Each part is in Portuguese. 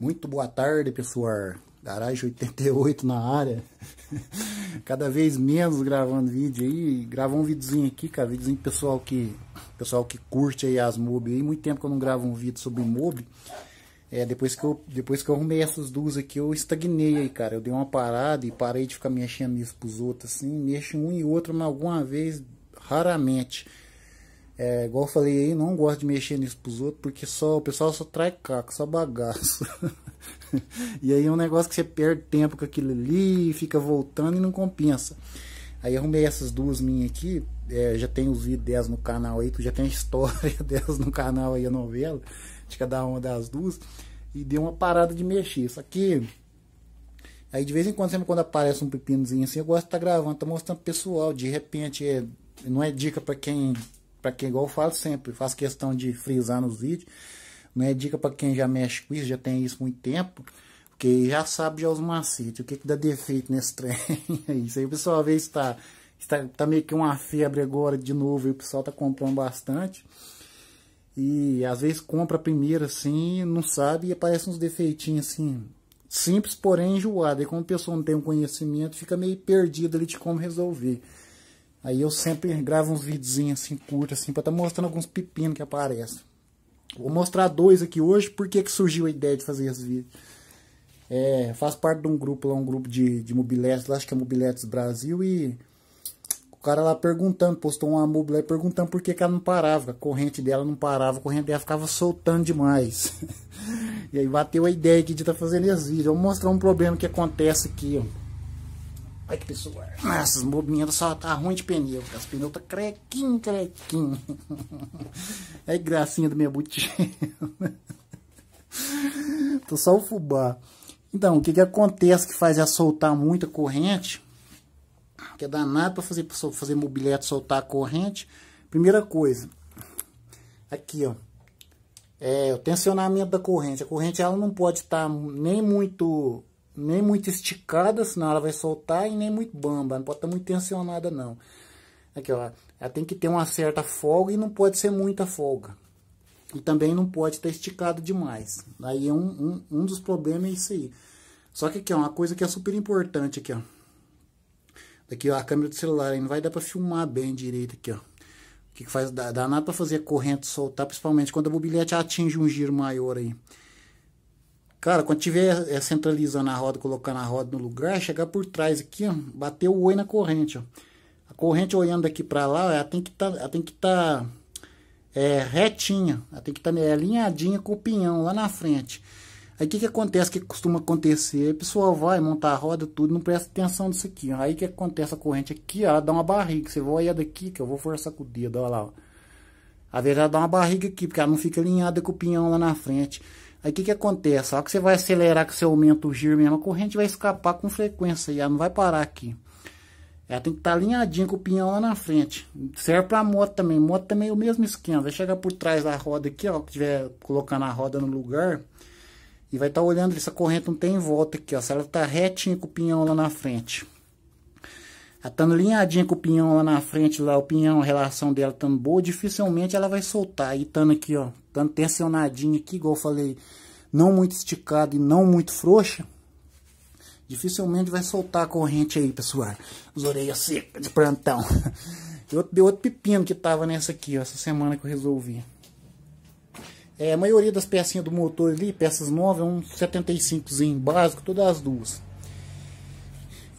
Muito boa tarde, pessoal. Garagem 88 na área. Cada vez menos gravando vídeo aí. Gravar um videozinho aqui, cara. Videozinho pessoal que pessoal que curte aí as mob aí. Muito tempo que eu não gravo um vídeo sobre mob. É, depois que eu depois que eu arrumei essas duas aqui, eu estagnei aí, cara. Eu dei uma parada e parei de ficar mexendo nisso pros outros assim. Mexo um e outro, mas alguma vez, raramente. É, igual eu falei aí, não gosto de mexer nisso pros outros, porque só o pessoal só trai caco, só bagaço. e aí é um negócio que você perde tempo com aquilo ali, fica voltando e não compensa. Aí arrumei essas duas minhas aqui, é, já tem os vídeos delas no canal aí, que já tem a história delas no canal aí, a novela, de cada uma das duas, e deu uma parada de mexer. Isso aqui, aí de vez em quando, sempre quando aparece um pepinozinho assim, eu gosto de estar tá gravando, tá mostrando pro pessoal, de repente, é, não é dica para quem para quem, igual eu falo sempre, faço questão de frisar nos vídeos, não é dica para quem já mexe com isso, já tem isso muito tempo, porque já sabe já os macetes, o que, que dá defeito nesse trem. isso aí o pessoal vê está, está tá meio que uma febre agora de novo, e o pessoal tá comprando bastante. E às vezes compra primeiro assim, não sabe, e aparece uns defeitinhos assim, simples, porém enjoado. E como a pessoa não tem um conhecimento, fica meio perdido ali de como resolver. Aí eu sempre gravo uns videozinhos assim, curtos, assim, pra estar tá mostrando alguns pepinos que aparecem. Vou mostrar dois aqui hoje, porque que surgiu a ideia de fazer esses vídeos. É, faz parte de um grupo lá, um grupo de, de mobiletes, lá acho que é Mobiletes Brasil, e o cara lá perguntando, postou uma mobilete perguntando por que, que ela não parava, a corrente dela não parava, a corrente dela ficava soltando demais. e aí bateu a ideia aqui de estar tá fazendo esse vídeo. Vou mostrar um problema que acontece aqui, ó. Olha que pessoa. Nossa, as só tá ruim de pneu. As pneus tá crequinho, crequinho. É gracinha do meu botinho. Tô só o fubá. Então, o que que acontece que faz é soltar muita corrente? Que é danado pra fazer, pra fazer mobilete soltar a corrente. Primeira coisa. Aqui, ó. É o tensionamento da corrente. A corrente, ela não pode estar tá nem muito nem muito esticada, senão ela vai soltar, e nem muito bamba, não pode estar muito tensionada não. Aqui, ó, ela tem que ter uma certa folga e não pode ser muita folga. E também não pode estar esticada demais. Aí é um, um, um dos problemas é isso aí. Só que aqui, ó, uma coisa que é super importante aqui, ó. Daqui, ó, a câmera do celular aí não vai dar pra filmar bem direito aqui, ó. O que, que faz, dá, dá nada pra fazer a corrente soltar, principalmente quando a mobilete atinge um giro maior aí. Cara, quando tiver é, centralizando a roda, colocando a roda no lugar, chegar por trás aqui, ó, bater o oi na corrente, ó. A corrente olhando daqui para lá, ela tem que tá, ela tem que tá é, retinha, ela tem que estar tá, é, alinhadinha com o pinhão lá na frente. Aí o que, que acontece, que costuma acontecer? A pessoa vai montar a roda, tudo, não presta atenção nisso aqui. Ó. Aí que acontece a corrente aqui, ó, ela dá uma barriga. Você vai olhar daqui, que eu vou forçar com o dedo, olha lá. Ó. Às vezes ela dá uma barriga aqui, porque ela não fica alinhada com o pinhão lá na frente. Aí o que, que acontece? ó que você vai acelerar, que você aumenta o giro mesmo, a corrente vai escapar com frequência e ela não vai parar aqui. Ela tem que estar tá alinhadinha com o pinhão lá na frente. Serve para moto também. Moto também é o mesmo esquema. Vai chegar por trás da roda aqui, ó, que tiver colocando a roda no lugar. E vai estar tá olhando essa corrente não tem volta aqui, ó. Se ela tá retinha com o pinhão lá na frente. Ela estando tá alinhadinha com o pinhão lá na frente, lá o pinhão, a relação dela estando tá boa, dificilmente ela vai soltar. E estando aqui, ó, tanto tensionadinha aqui, igual eu falei, não muito esticada e não muito frouxa. Dificilmente vai soltar a corrente aí, pessoal. As orelhas secas de plantão. E dei outro pepino que tava nessa aqui, ó, essa semana que eu resolvi. É, a maioria das pecinhas do motor ali, peças novas, é um 75zinho básico, todas as duas.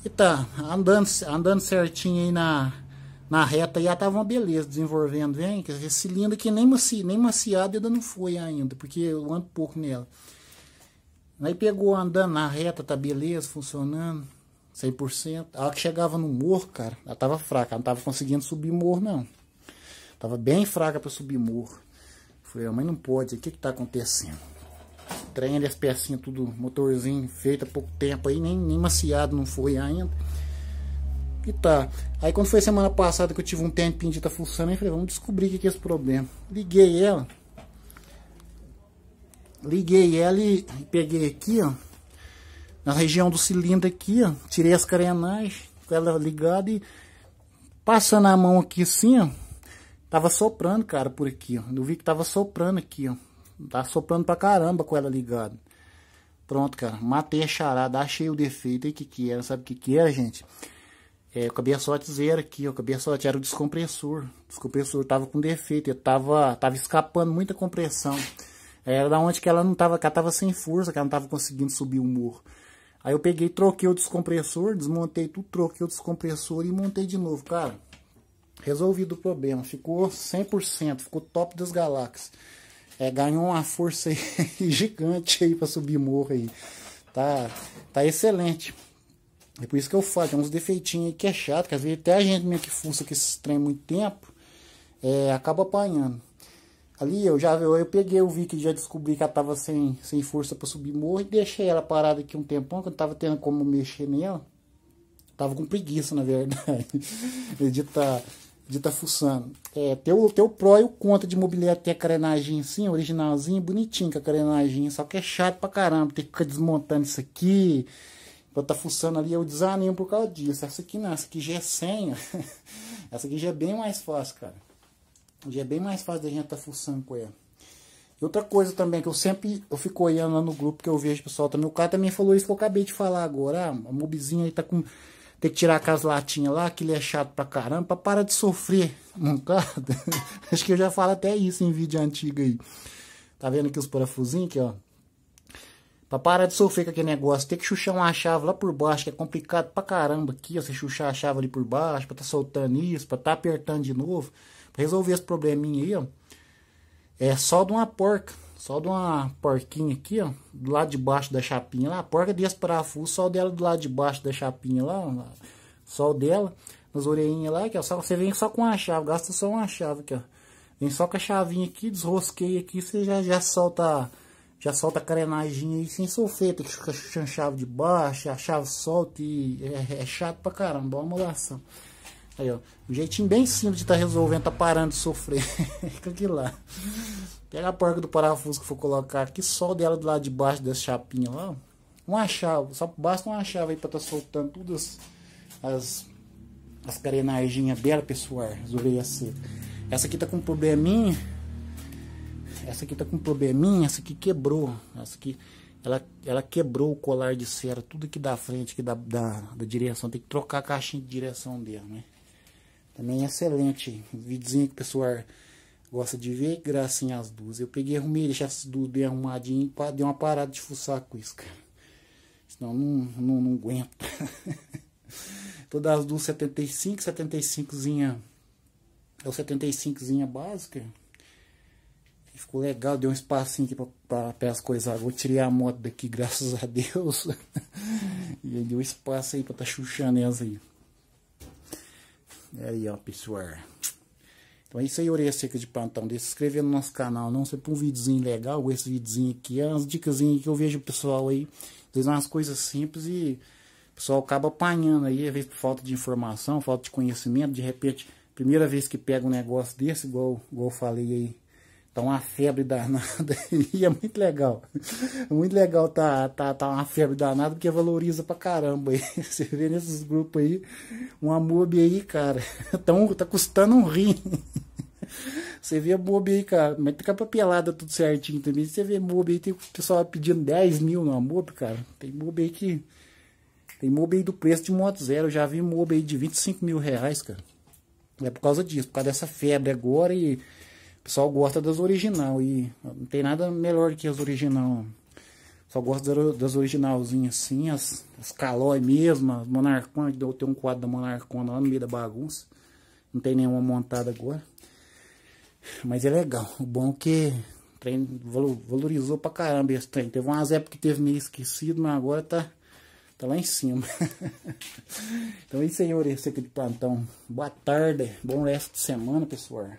E tá, andando, andando certinho aí na, na reta já tava uma beleza desenvolvendo, vem? Esse cilindro que nem, maci, nem maciado ainda não foi ainda, porque eu ando pouco nela. Aí pegou andando na reta, tá beleza, funcionando, 100%. A hora que chegava no morro, cara, ela tava fraca, ela não tava conseguindo subir morro, não. Tava bem fraca para subir morro. Falei, mas não pode, o que que tá acontecendo? treina as pecinhas, tudo, motorzinho feito há pouco tempo aí, nem, nem maciado não foi ainda tá. Aí quando foi semana passada que eu tive um tempinho de estar tá funcionando eu falei, vamos descobrir o que, é esse problema. Liguei ela. Liguei ela e peguei aqui, ó. Na região do cilindro aqui, ó. Tirei as carenagens com ela ligada e passando a mão aqui assim, ó. Tava soprando, cara, por aqui, ó. Eu vi que tava soprando aqui, ó. Tá soprando pra caramba com ela ligada. Pronto, cara. Matei a charada, achei o defeito. E o que que era? É? Sabe o que que era, é, gente? É, o cabeçote zero aqui, o cabeçote era o descompressor. O descompressor tava com defeito, ele tava, tava escapando muita compressão. Era da onde que ela não tava, que ela tava sem força, que ela não tava conseguindo subir o morro. Aí eu peguei, troquei o descompressor, desmontei tudo, troquei o descompressor e montei de novo, cara. Resolvido o problema, ficou 100%, ficou top das galáxias. É, ganhou uma força aí, gigante aí para subir morro aí. Tá, tá excelente. É por isso que eu falo, tem uns defeitinhos aí que é chato, que às vezes até a gente meio que fuça com esse trem muito tempo, é, acaba apanhando. Ali eu já eu, eu peguei, eu vi que já descobri que ela tava sem, sem força para subir morro e deixei ela parada aqui um tempão, que eu não tava tendo como mexer nela. Tava com preguiça, na verdade, de tá, de tá fuçando. É, tem o, tem pró e o contra de mobiliário ter a carenagem assim, originalzinho, bonitinho com a carenagem, só que é chato pra caramba, ter que ficar desmontando isso aqui Pra tá fuçando ali, eu desanimo por causa disso. Essa aqui não, essa aqui já é senha. essa aqui já é bem mais fácil, cara. Já é bem mais fácil da gente tá fuçando com ela. E outra coisa também, que eu sempre eu fico olhando lá no grupo que eu vejo o pessoal também. O cara também falou isso que eu acabei de falar agora. Ah, a mobzinha aí tá com. Tem que tirar aquelas latinhas lá, aquilo é chato pra caramba, pra parar de sofrer mancada. Tá? Acho que eu já falo até isso em vídeo antigo aí. Tá vendo aqui os parafusinhos aqui, ó? Pra parar de sofrer com aquele negócio, ter que chuchar uma chave lá por baixo, que é complicado pra caramba aqui, você chuchar a chave ali por baixo, pra tá soltando isso, pra tá apertando de novo, pra resolver esse probleminha aí, ó. É só de uma porca, só de uma porquinha aqui, ó, do lado de baixo da chapinha lá, a porca desse parafuso, só dela do lado de baixo da chapinha lá, ó, só dela, nas orelhinhas lá, que ó, é só, você vem só com uma chave, gasta só uma chave aqui, ó. Vem só com a chavinha aqui, desrosquei aqui, você já, já solta já solta a carenagem aí sem sofrer, tem que ficar puxando chave de baixo, a chave solta e é, é, é chato pra caramba, uma modulação. Aí, ó, um jeitinho bem simples de estar tá resolvendo, tá parando de sofrer. Fica aqui lá. Pega a porca do parafuso que for colocar aqui, solda ela do lado de baixo dessa chapinha lá, ó. Uma chave, só basta uma chave aí pra tá soltando todas as, as carenagens dela, pessoal, as orelhas secas. Essa aqui tá com um probleminha, essa aqui tá com um probleminha, essa aqui quebrou, essa aqui, ela, ela quebrou o colar de cera, tudo aqui da frente, aqui da, da, da direção, tem que trocar a caixinha de direção dela, né? Também é excelente, videozinho que o pessoal gosta de ver, gracinha as duas. Eu peguei, arrumei, deixei essas duas bem arrumadinhas, dei uma parada de fuçar com isso, cara. Senão não, não, não aguento. Todas as duas 75, 75zinha, é o 75zinha básica, ficou legal, deu um espacinho aqui para as coisas. Vou tirar a moto daqui, graças a Deus. e aí deu espaço aí para tá chuchando elas aí. Aí, ó, pessoal. Então é isso aí, orelha seca de plantão. Deixa se inscrever no nosso canal, não? para um videozinho legal, esse videozinho aqui. É umas dicas que eu vejo o pessoal aí. Às vezes é umas coisas simples e o pessoal acaba apanhando aí. Às vezes por falta de informação, falta de conhecimento. De repente, primeira vez que pega um negócio desse, igual, igual eu falei aí Tá uma febre danada e é muito legal. É muito legal tá, tá, tá uma febre danada porque valoriza pra caramba. Aí. Você vê nesses grupos aí, uma mob aí, cara, tão, tá custando um rim. Você vê a mob aí, cara, mas tá com pelada tudo certinho também. Você vê mob aí, tem o pessoal pedindo 10 mil numa mob, cara. Tem mob aí que... Tem mob aí do preço de moto zero. Eu já vi mob aí de 25 mil reais, cara. É por causa disso, por causa dessa febre agora e pessoal gosta das original e não tem nada melhor que as original. Só gosto das originalzinhas assim, as, as Calói mesmo, as Monarcona, eu um quadro da Monarcon lá no meio da bagunça. Não tem nenhuma montada agora. Mas é legal. O bom é que o trem valorizou pra caramba esse trem. Teve umas épocas que teve meio esquecido, mas agora tá, tá lá em cima. então é isso aí, Oreca de Plantão. Boa tarde, bom resto de semana, pessoal.